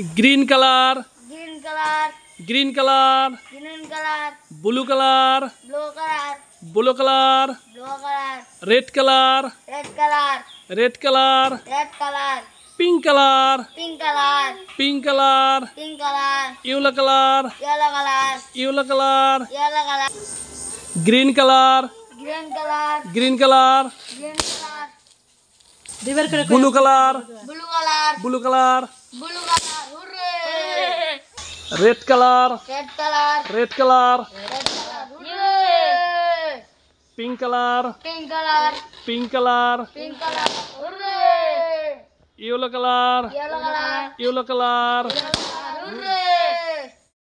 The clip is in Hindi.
green colour green colour green colour green colour blue colour blue colour blue colour blue colour red colour red colour red colour red colour pink colour pink colour pink colour pink colour yellow colour yellow colour yellow colour yellow colour green colour green colour green colour blue colour blue colour blue colour blue colour red colour red colour red colour pink colour pink colour pink colour pink colour yellow colour yellow colour yellow colour